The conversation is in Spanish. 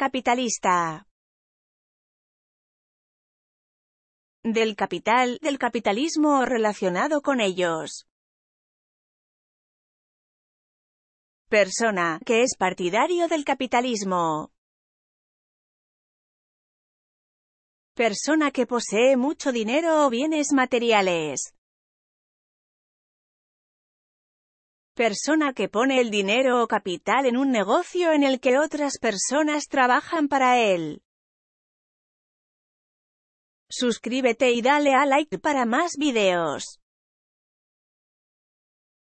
Capitalista. Del capital, del capitalismo relacionado con ellos. Persona, que es partidario del capitalismo. Persona que posee mucho dinero o bienes materiales. persona que pone el dinero o capital en un negocio en el que otras personas trabajan para él. Suscríbete y dale a like para más videos.